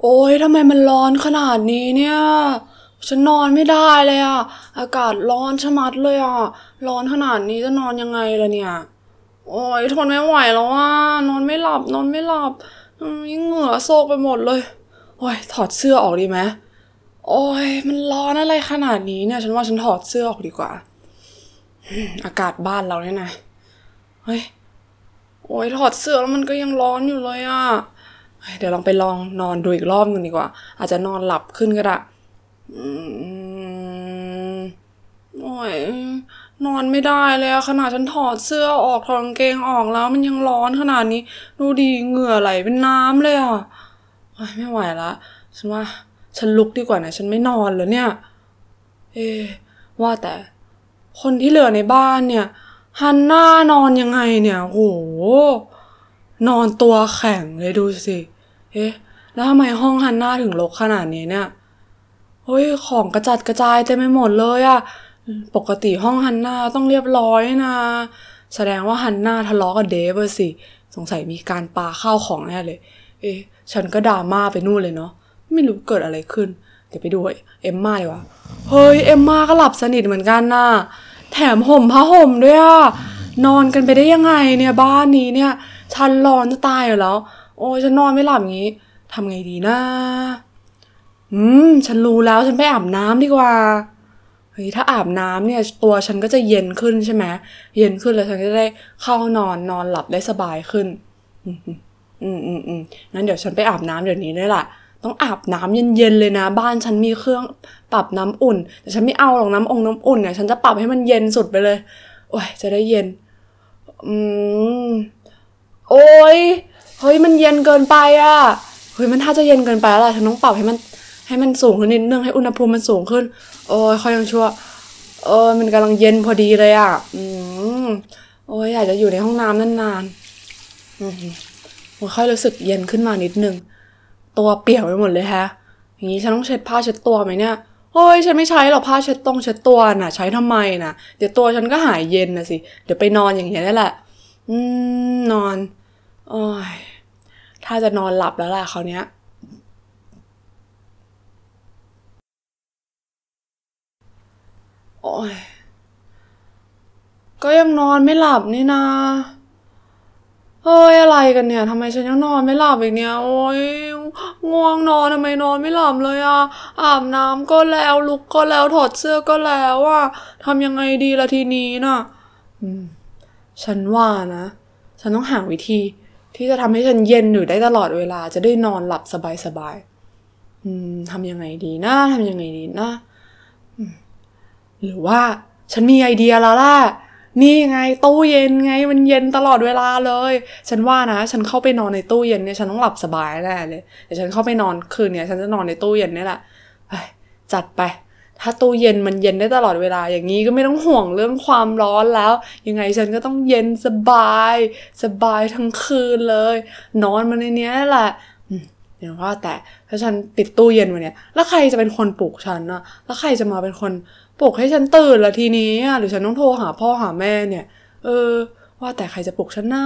โอ้ยทำไมมันร้อนขนาดนี้เนี่ย ฉันนอนไม่ได้เลยอะ อากาศร้อนชะมัดเลยอะ ร้อนขนาดนี้จะนอนยังไงล่ะเนี่ย โอ้ยทนไม่ไหวแล้วว่านอนไม่หลับนอนไม่หลับยิ่งเหงื่อโซกไปหมดเลย โอ้ย ถอดเสื้อออกดีไหมโอ้ยมันร้อนอะไรขนาดนี้เนี่ย ฉันว่าฉันถอดเสื้อออกดีกว่า อากาศบ้านเราเนี่ยนะ เฮ้ย โอ้ยถอดเสื้อแล้วมันก็ยังร้อนอยู่เลยอะ่ะเดี๋ยวลองไปลองนอนดูอีกรอบนึงดีกว่า อาจจะนอนหลับขึ้นก็ได้โอ้ย นอนไม่ได้เลยขนาดฉันถอดเสื้อออกถอดกางเกงออกแล้วมันยังร้อนขนาดนี้ ดูดีเหงื่อไหลเป็นน้ำเลยอ่ะไม่ไหวละฉันว่าฉันลุกดีกว่านะฉันไม่นอนแล้วเนี่ย เอ ว่าแต่ คนที่เหลือในบ้านเนี่ยฮันน่านอนยังไงเนี่ยโหนอนตัวแข็งเลยดูสิเอ๊ะแล้วทำไมห้องฮันน่าถึงรกขนาดนี้เนี่ย เฮ้ย ของกระจัดกระจายเต็ไมไปหมดเลยอะ ปกติห้องฮันน่าต้องเรียบร้อยนะ แสดงว่าฮันน่าทะเลาะกับเดฟสิ สงสัยมีการปาข้าวของแน่เลย เอ๊ะฉันก็ดราม่าไปนู่นเลยเนาะ ไม่รู้เกิดอะไรขึ้นเดี๋ยวไปดูเอ็มมาดีกว่าเฮ้ย เอ็มมาก็หลับสนิทเหมือนกันน่ะ แถมห่มผ้าห่มด้วยอะนอนกันไปได้ยังไงเนี่ยบ้านนี้เนี่ย ฉันร้อนจะตายอยู่แล้วโอ้ฉันนอนไม่หลับอย่างนี้ ทำไงดีนะ อืม ฉันรู้แล้วฉันไปอาบน้ำดีกว่า เฮ้ย ถ้าอาบน้ำเนี่ย ตัวฉันก็จะเย็นขึ้นใช่ไหมเย็นขึ้นแล้วฉันก็ได้เข้านอนนอนหลับได้สบายขึ้น อืมอืมอืมงั้นเดี๋ยวฉันไปอาบน้ำเดี๋ยวนี้เลยล่ะ ต้องอาบน้ำเย็นๆเลยนะ บ้านฉันมีเครื่องปรับน้ำอุ่น แต่ฉันไม่เอาหรอกน้ำองน้ำอุ่นเนี่ยฉันจะปรับให้มันเย็นสุดไปเลย โอ้ยจะได้เย็น อืม โอ้ยเฮ้ยมันเย็นเกินไปอ่ะ เฮ้ยมันถ้าจะเย็นเกินไปอลไร่ะฉันต้องปรับให้มัน ให้มันสูงขึ้นนิดนึงให้อุณหภูมิมันสูงขึ้น โอ้ยคอยยังชั่ว เออมันกำลังเย็นพอดีเลยอ่ะ อืม โอ้ยอยากจะอยู่ในห้องน้ำนานๆ อือค่อยรู้สึกเย็นขึ้นมานิดนึงตัวเปียกไปหมดเลยฮะ อย่างนี้ฉันต้องเช็ดผ้าเช็ดตัวไหมเนี่ยโอ้ยฉันไม่ใช้หรอกผ้าเช็ดตรงเช็ดตัวน่ะ ใช้ทำไมน่ะ เดี๋ยวตัวฉันก็หายเย็นนะสิ เดี๋ยวไปนอนอย่างเงี้ยได้แหละอืมนอน โอ้ยถ้าจะนอนหลับแล้วล่ะคราวเนี้ยโอ้ยก็ยังนอนไม่หลับนี่นา เฮ้ยอะไรกันเนี่ยทำไมฉันยังนอนไม่หลับอีกเนี่ย โอ้ย ง่วงนอนทำไมนอนไม่หลับเลยอ่ะ อาบน้ำก็แล้วลุกก็แล้วถอดเสื้อก็แล้วอ่ะทำยังไงดีละทีนี้น่ะฉันว่านะ ฉันต้องหาวิธีที่จะทำให้ฉันเย็นอยู่ได้ตลอดเวลา จะได้นอนหลับสบายๆอืมทำยังไงดีนะทำยังไงดีนะหรือว่า ฉันมีไอเดียแล้วล่ะนี่ไง ตู้เย็นไง มันเย็นตลอดเวลาเลย ฉันว่านะฉันเข้าไปนอนในตู้เย็นเนี่ยฉันต้องหลับสบายแน่เลยเดี๋ยวฉันเข้าไปนอนคืนเนี่ยฉันจะนอนในตู้เย็นนี่แหละจัดไปถ้าตู้เย็นมันเย็นได้ตลอดเวลาอย่างนี้ก็ไม่ต้องห่วงเรื่องความร้อนแล้วยังไงฉันก็ต้องเย็นสบายสบายทั้งคืนเลย นอนมาในนี้แหละเดี๋ยวว่าแต่ถ้าฉันปิดตู้เย็นวันเนี้ยแล้วใครจะเป็นคนปลุกฉันนะแล้วใครจะมาเป็นคนปลุกให้ฉันตื่นละทีนี้ หรือฉันต้องโทรหาพ่อหาแม่เนี่ย เออ ว่าแต่ใครจะปลุกฉันนะ